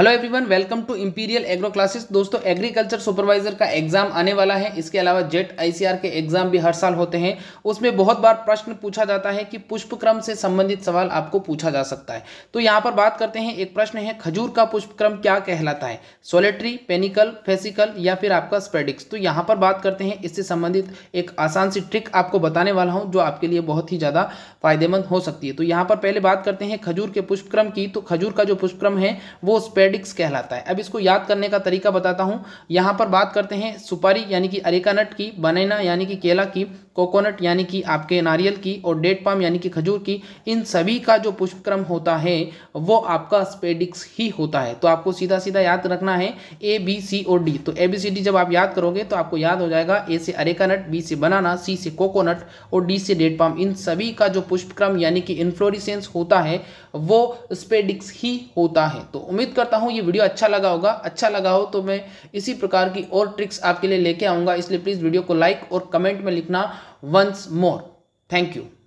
Hello everyone welcome to imperial agro classes दोस्तों agriculture supervisor का exam आने वाला है इसके अलावा जेट आईसीआर के एग्जाम भी हर साल होते हैं उसमें बहुत बार प्रश्न पूछा जाता है कि पुष्प क्रम से संबंधित सवाल आपको पूछा जा सकता है तो यहाँ पर बात करते हैं एक प्रश्न है खजूर का पुष्प क्रम क्या कहलाता है सोलेट्री पेनिकल फेसिकल या फिर आपका स्पेडिक्स तो यहाँ पर बात करते हैं इससे संबंधित एक आसान सी ट्रिक आपको बताने वाला हूँ जो आपके लिए बहुत ही ज़्यादा फायदेमंद हो सकती है तो यहाँ पर पहले बात करते हैं खजूर के पुष्पक्रम की तो खजूर का जो पुष्पक्रम है वो स्पेड कैडिक्स कहलाता है अब इसको याद करने का तरीका बताता हूँ यहाँ पर बात करते हैं सुपारी यानी कि अरेका नट की बनेना यानी कि केला की कोकोनट यानी कि आपके नारियल की और डेट पाम यानी कि खजूर की इन सभी का जो पुष्पक्रम होता है वो आपका स्पेडिक्स ही होता है तो आपको सीधा सीधा याद रखना है ए बी सी और डी तो ए बी सी डी जब आप याद करोगे तो आपको याद हो जाएगा ए से अरेका नट बी से बनाना सी से कोकोनट और डी से डेट पाम इन सभी का जो पुष्पक्रम यानी कि इन्फ्लोरिसेंस होता है वो स्पेडिक्स ही होता है तो उम्मीद करता हूँ ये वीडियो अच्छा लगा होगा अच्छा लगा हो तो मैं इसी प्रकार की और ट्रिक्स आपके लिए लेके आऊँगा इसलिए प्लीज़ वीडियो को लाइक और कमेंट में लिखना once more. Thank you.